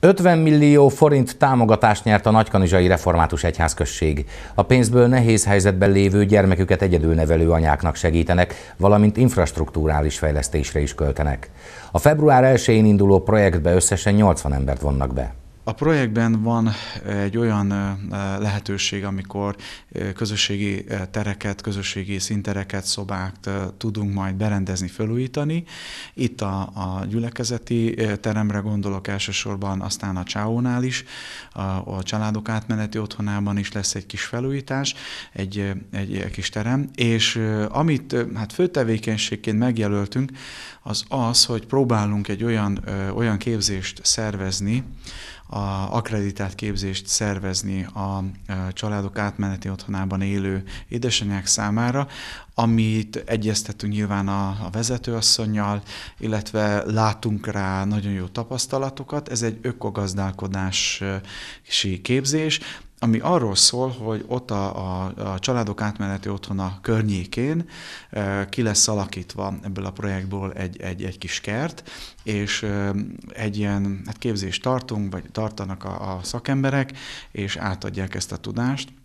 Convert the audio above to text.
50 millió forint támogatást nyert a Nagykanizsai Református Egyházközség. A pénzből nehéz helyzetben lévő gyermeküket egyedülnevelő anyáknak segítenek, valamint infrastruktúrális fejlesztésre is költenek. A február 1-én induló projektbe összesen 80 embert vonnak be. A projektben van egy olyan lehetőség, amikor közösségi tereket, közösségi szintereket, szobákat tudunk majd berendezni, felújítani. Itt a, a gyülekezeti teremre gondolok elsősorban, aztán a Csáónál is, a, a családok átmeneti otthonában is lesz egy kis felújítás, egy, egy kis terem, és amit hát fő tevékenységként megjelöltünk, az az, hogy próbálunk egy olyan, olyan képzést szervezni, a akreditált képzést szervezni a családok átmeneti otthonában élő édesanyák számára, amit egyeztetünk nyilván a, a vezetőasszonynal, illetve látunk rá nagyon jó tapasztalatokat. Ez egy ökogazdálkodási képzés, ami arról szól, hogy ott a, a, a családok átmeneti otthona környékén ki lesz alakítva ebből a projektból egy, egy, egy kis kert, és egy ilyen hát képzést tartunk, vagy tartanak a, a szakemberek, és átadják ezt a tudást